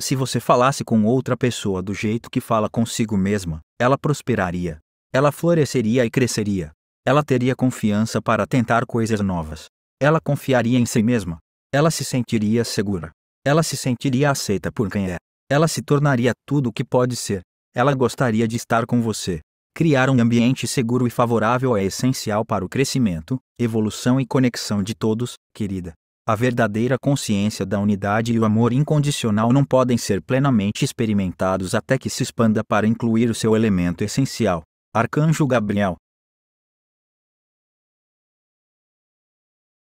Se você falasse com outra pessoa do jeito que fala consigo mesma, ela prosperaria. Ela floresceria e cresceria. Ela teria confiança para tentar coisas novas. Ela confiaria em si mesma. Ela se sentiria segura. Ela se sentiria aceita por quem é. Ela se tornaria tudo o que pode ser. Ela gostaria de estar com você. Criar um ambiente seguro e favorável é essencial para o crescimento, evolução e conexão de todos, querida. A verdadeira consciência da unidade e o amor incondicional não podem ser plenamente experimentados até que se expanda para incluir o seu elemento essencial. Arcanjo Gabriel,